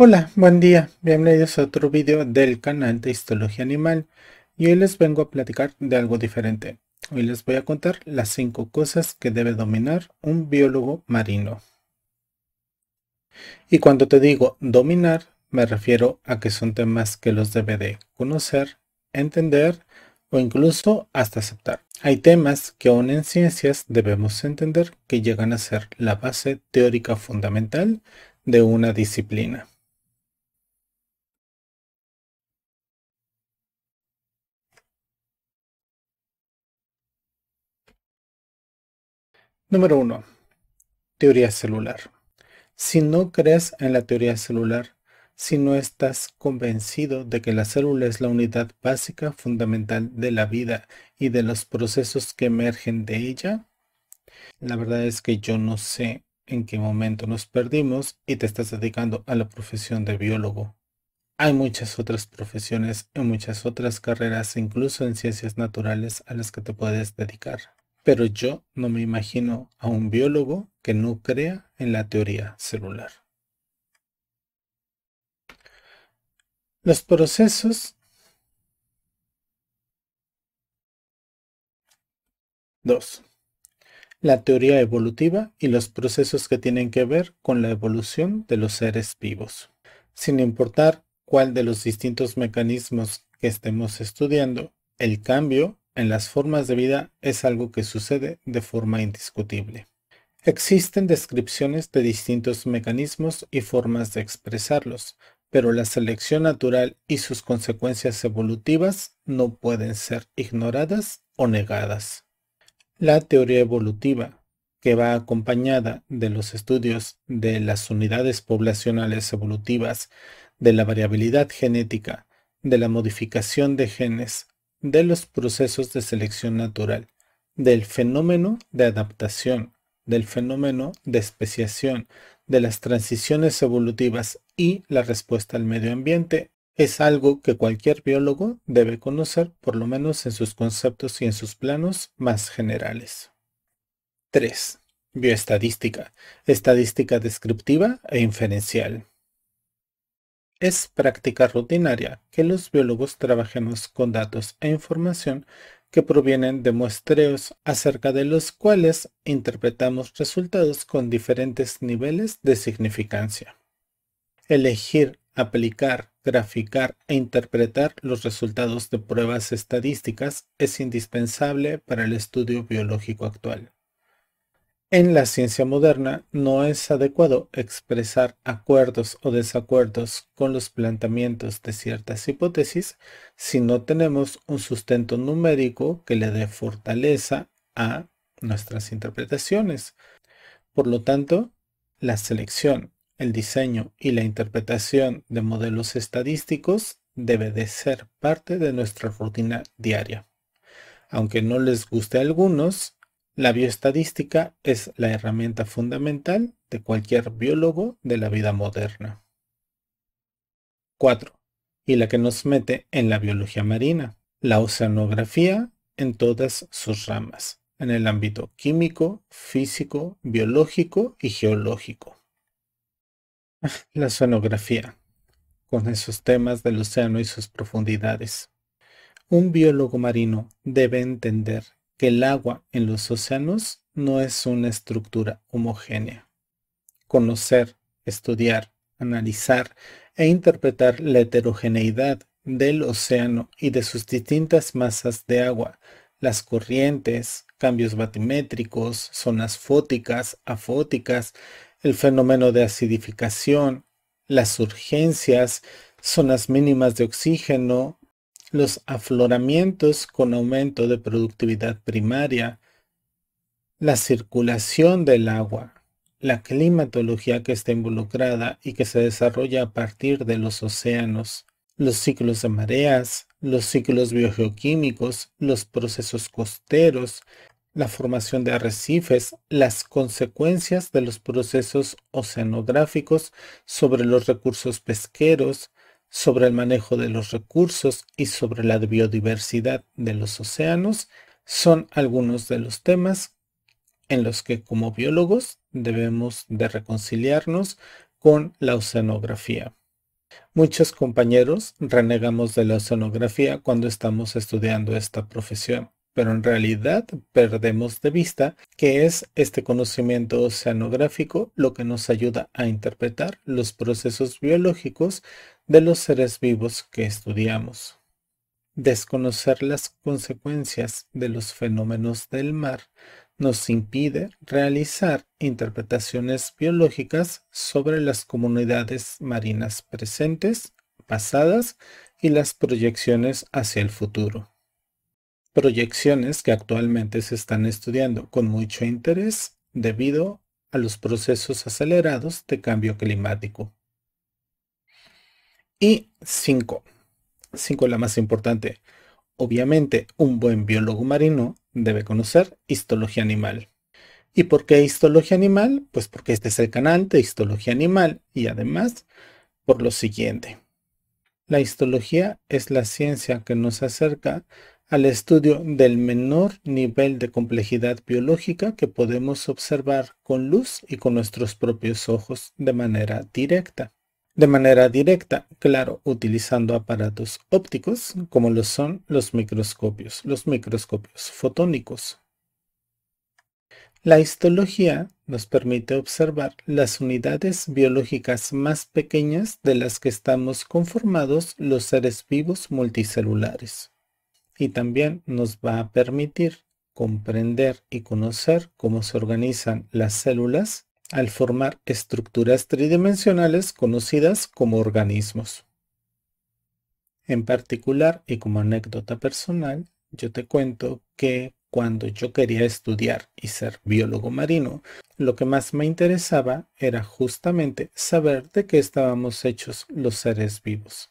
Hola, buen día, bienvenidos a otro vídeo del canal de Histología Animal y hoy les vengo a platicar de algo diferente. Hoy les voy a contar las cinco cosas que debe dominar un biólogo marino. Y cuando te digo dominar, me refiero a que son temas que los debe de conocer, entender o incluso hasta aceptar. Hay temas que aún en ciencias debemos entender que llegan a ser la base teórica fundamental de una disciplina. Número 1. Teoría celular. Si no crees en la teoría celular, si no estás convencido de que la célula es la unidad básica fundamental de la vida y de los procesos que emergen de ella, la verdad es que yo no sé en qué momento nos perdimos y te estás dedicando a la profesión de biólogo. Hay muchas otras profesiones y muchas otras carreras, incluso en ciencias naturales, a las que te puedes dedicar pero yo no me imagino a un biólogo que no crea en la teoría celular. Los procesos 2. La teoría evolutiva y los procesos que tienen que ver con la evolución de los seres vivos. Sin importar cuál de los distintos mecanismos que estemos estudiando, el cambio en las formas de vida es algo que sucede de forma indiscutible. Existen descripciones de distintos mecanismos y formas de expresarlos, pero la selección natural y sus consecuencias evolutivas no pueden ser ignoradas o negadas. La teoría evolutiva, que va acompañada de los estudios de las unidades poblacionales evolutivas, de la variabilidad genética, de la modificación de genes, de los procesos de selección natural, del fenómeno de adaptación, del fenómeno de especiación, de las transiciones evolutivas y la respuesta al medio ambiente es algo que cualquier biólogo debe conocer por lo menos en sus conceptos y en sus planos más generales. 3. Bioestadística. Estadística descriptiva e inferencial. Es práctica rutinaria que los biólogos trabajemos con datos e información que provienen de muestreos acerca de los cuales interpretamos resultados con diferentes niveles de significancia. Elegir, aplicar, graficar e interpretar los resultados de pruebas estadísticas es indispensable para el estudio biológico actual. En la ciencia moderna no es adecuado expresar acuerdos o desacuerdos con los planteamientos de ciertas hipótesis si no tenemos un sustento numérico que le dé fortaleza a nuestras interpretaciones. Por lo tanto, la selección, el diseño y la interpretación de modelos estadísticos debe de ser parte de nuestra rutina diaria. Aunque no les guste a algunos, la bioestadística es la herramienta fundamental de cualquier biólogo de la vida moderna. 4. Y la que nos mete en la biología marina, la oceanografía en todas sus ramas, en el ámbito químico, físico, biológico y geológico. La oceanografía, con esos temas del océano y sus profundidades. Un biólogo marino debe entender que el agua en los océanos no es una estructura homogénea. Conocer, estudiar, analizar e interpretar la heterogeneidad del océano y de sus distintas masas de agua, las corrientes, cambios batimétricos, zonas fóticas, afóticas, el fenómeno de acidificación, las urgencias, zonas mínimas de oxígeno, los afloramientos con aumento de productividad primaria, la circulación del agua, la climatología que está involucrada y que se desarrolla a partir de los océanos, los ciclos de mareas, los ciclos biogeoquímicos, los procesos costeros, la formación de arrecifes, las consecuencias de los procesos oceanográficos sobre los recursos pesqueros, sobre el manejo de los recursos y sobre la biodiversidad de los océanos son algunos de los temas en los que como biólogos debemos de reconciliarnos con la oceanografía. Muchos compañeros renegamos de la oceanografía cuando estamos estudiando esta profesión, pero en realidad perdemos de vista que es este conocimiento oceanográfico lo que nos ayuda a interpretar los procesos biológicos de los seres vivos que estudiamos. Desconocer las consecuencias de los fenómenos del mar nos impide realizar interpretaciones biológicas sobre las comunidades marinas presentes, pasadas y las proyecciones hacia el futuro. Proyecciones que actualmente se están estudiando con mucho interés debido a los procesos acelerados de cambio climático. Y 5. cinco es la más importante. Obviamente, un buen biólogo marino debe conocer histología animal. ¿Y por qué histología animal? Pues porque este es el canal de histología animal y además por lo siguiente. La histología es la ciencia que nos acerca al estudio del menor nivel de complejidad biológica que podemos observar con luz y con nuestros propios ojos de manera directa de manera directa, claro, utilizando aparatos ópticos como lo son los microscopios, los microscopios fotónicos. La histología nos permite observar las unidades biológicas más pequeñas de las que estamos conformados los seres vivos multicelulares y también nos va a permitir comprender y conocer cómo se organizan las células al formar estructuras tridimensionales conocidas como organismos. En particular, y como anécdota personal, yo te cuento que cuando yo quería estudiar y ser biólogo marino, lo que más me interesaba era justamente saber de qué estábamos hechos los seres vivos.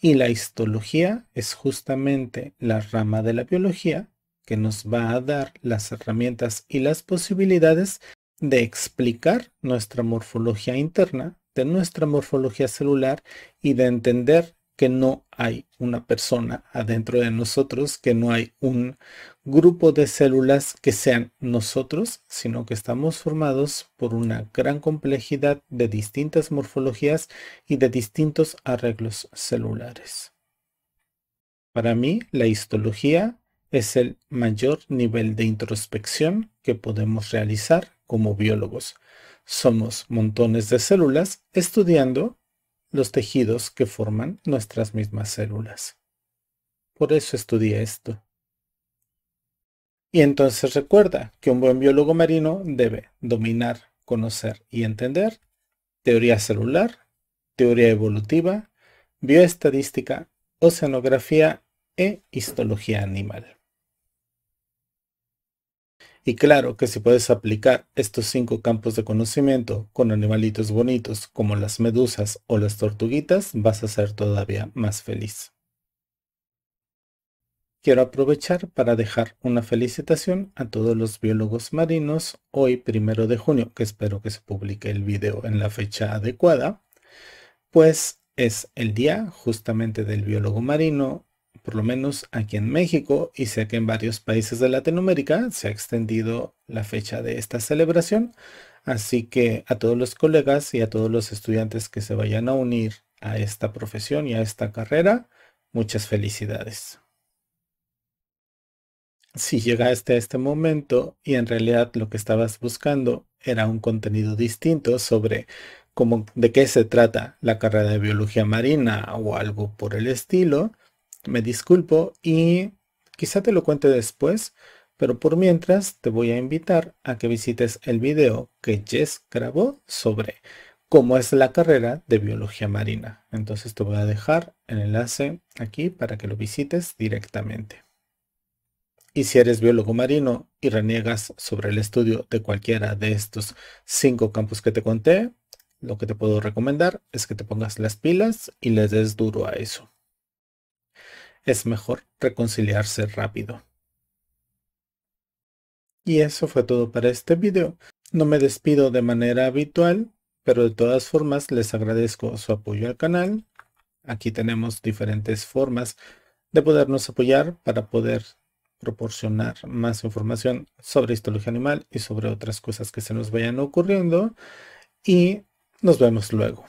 Y la histología es justamente la rama de la biología que nos va a dar las herramientas y las posibilidades de explicar nuestra morfología interna, de nuestra morfología celular y de entender que no hay una persona adentro de nosotros, que no hay un grupo de células que sean nosotros, sino que estamos formados por una gran complejidad de distintas morfologías y de distintos arreglos celulares. Para mí, la histología es el mayor nivel de introspección que podemos realizar como biólogos. Somos montones de células estudiando los tejidos que forman nuestras mismas células. Por eso estudié esto. Y entonces recuerda que un buen biólogo marino debe dominar, conocer y entender teoría celular, teoría evolutiva, bioestadística, oceanografía e histología animal. Y claro que si puedes aplicar estos cinco campos de conocimiento con animalitos bonitos como las medusas o las tortuguitas, vas a ser todavía más feliz. Quiero aprovechar para dejar una felicitación a todos los biólogos marinos hoy primero de junio, que espero que se publique el video en la fecha adecuada, pues es el día justamente del biólogo marino por lo menos aquí en México y sé que en varios países de Latinoamérica se ha extendido la fecha de esta celebración. Así que a todos los colegas y a todos los estudiantes que se vayan a unir a esta profesión y a esta carrera, muchas felicidades. Si llegaste a este momento y en realidad lo que estabas buscando era un contenido distinto sobre de qué se trata la carrera de biología marina o algo por el estilo, me disculpo y quizá te lo cuente después, pero por mientras te voy a invitar a que visites el video que Jess grabó sobre cómo es la carrera de biología marina. Entonces te voy a dejar el enlace aquí para que lo visites directamente. Y si eres biólogo marino y reniegas sobre el estudio de cualquiera de estos cinco campos que te conté, lo que te puedo recomendar es que te pongas las pilas y le des duro a eso es mejor reconciliarse rápido. Y eso fue todo para este video. No me despido de manera habitual, pero de todas formas les agradezco su apoyo al canal. Aquí tenemos diferentes formas de podernos apoyar para poder proporcionar más información sobre histología animal y sobre otras cosas que se nos vayan ocurriendo. Y nos vemos luego.